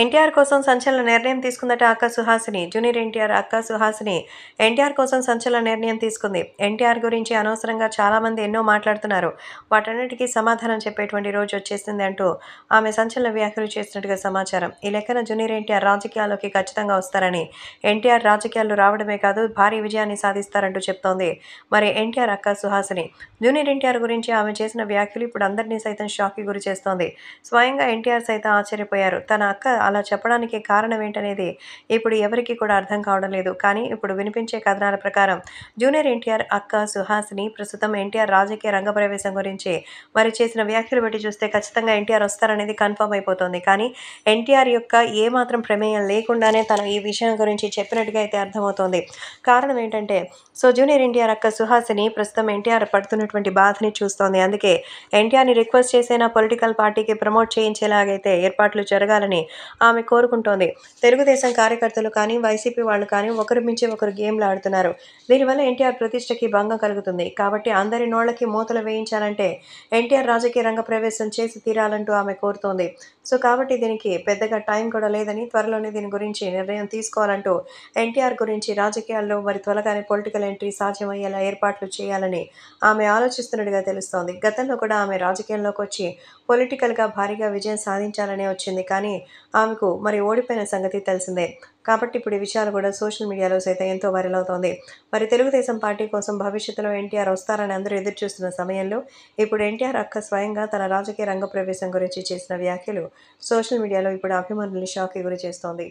ఎన్టీఆర్ కోసం సంచలన నిర్ణయం తీసుకుందట అక్క సుహాసిని జూనియర్ ఎన్టీఆర్ అక్క సుహాసిని ఎన్టీఆర్ కోసం సంచలన నిర్ణయం తీసుకుంది ఎన్టీఆర్ గురించి అనవసరంగా చాలామంది ఎన్నో మాట్లాడుతున్నారు వాటన్నిటికీ సమాధానం చెప్పేటువంటి రోజు వచ్చేసింది అంటూ ఆమె సంచలన వ్యాఖ్యలు చేసినట్టుగా సమాచారం ఈ లెక్కన జూనియర్ ఎన్టీఆర్ రాజకీయాల్లోకి ఖచ్చితంగా వస్తారని ఎన్టీఆర్ రాజకీయాల్లో రావడమే కాదు భారీ విజయాన్ని సాధిస్తారంటూ చెప్తోంది మరి ఎన్టీఆర్ అక్క సుహాసిని జూనియర్ ఎన్టీఆర్ గురించి ఆమె చేసిన వ్యాఖ్యలు ఇప్పుడు అందరినీ సైతం షాక్కి గురి చేస్తోంది స్వయంగా ఎన్టీఆర్ సైతం ఆశ్చర్యపోయారు తన అక్క అలా చెప్పడానికి కారణం ఏంటనేది ఇప్పుడు ఎవరికి కూడా అర్థం కావడం లేదు కానీ ఇప్పుడు వినిపించే కథనాల ప్రకారం జూనియర్ ఎన్టీఆర్ అక్క సుహాసిని ప్రస్తుతం ఎన్టీఆర్ రాజకీయ రంగప్రవేశం గురించి వారు చేసిన వ్యాఖ్యలు బట్టి చూస్తే ఖచ్చితంగా ఎన్టీఆర్ వస్తారనేది కన్ఫర్మ్ అయిపోతుంది కానీ ఎన్టీఆర్ యొక్క ఏమాత్రం ప్రమేయం లేకుండానే తను ఈ విషయం గురించి చెప్పినట్టుగా అయితే అర్థమవుతోంది కారణం ఏంటంటే సో జూనియర్ ఎన్టీఆర్ అక్క సుహాసిని ప్రస్తుతం ఎన్టీఆర్ పడుతున్నటువంటి బాధని చూస్తోంది అందుకే ఎన్టీఆర్ని రిక్వెస్ట్ చేసిన పొలిటికల్ పార్టీకి ప్రమోట్ చేయించేలాగైతే ఏర్పాట్లు జరగాలని ఆమె కోరుకుంటోంది తెలుగుదేశం కార్యకర్తలు కానీ వైసీపీ వాళ్ళు కానీ ఒకరి మించి ఒకరు గేమ్లు ఆడుతున్నారు దీనివల్ల ఎన్టీఆర్ ప్రతిష్టకి భంగం కలుగుతుంది కాబట్టి అందరి నోళ్లకి మూతలు వేయించాలంటే ఎన్టీఆర్ రాజకీయ రంగ ప్రవేశం చేసి తీరాలంటూ ఆమె కోరుతోంది సో కాబట్టి దీనికి పెద్దగా టైం కూడా లేదని త్వరలోనే దీని గురించి నిర్ణయం తీసుకోవాలంటూ ఎన్టీఆర్ గురించి రాజకీయాల్లో మరి త్వరగానే పొలిటికల్ ఎంట్రీ సాధ్యమయ్యేలా ఏర్పాట్లు చేయాలని ఆమె ఆలోచిస్తున్నట్టుగా తెలుస్తోంది గతంలో కూడా ఆమె రాజకీయంలోకి వచ్చి పొలిటికల్గా భారీగా విజయం సాధించాలనే వచ్చింది కానీ ఆమెకు మరి ఓడిపోయిన సంగతి తెలిసిందే కాబట్టి ఇప్పుడు ఈ విషయాలు కూడా సోషల్ మీడియాలో సైతం ఎంతో వైరల్ అవుతోంది మరి తెలుగుదేశం పార్టీ కోసం భవిష్యత్తులో ఎన్టీఆర్ వస్తారని అందరూ ఎదురు చూస్తున్న సమయంలో ఇప్పుడు ఎన్టీఆర్ అక్క స్వయంగా తన రాజకీయ రంగ ప్రవేశం గురించి చేసిన వ్యాఖ్యలు సోషల్ మీడియాలో ఇప్పుడు అభిమానుల్ని షాక్కి గురి చేస్తోంది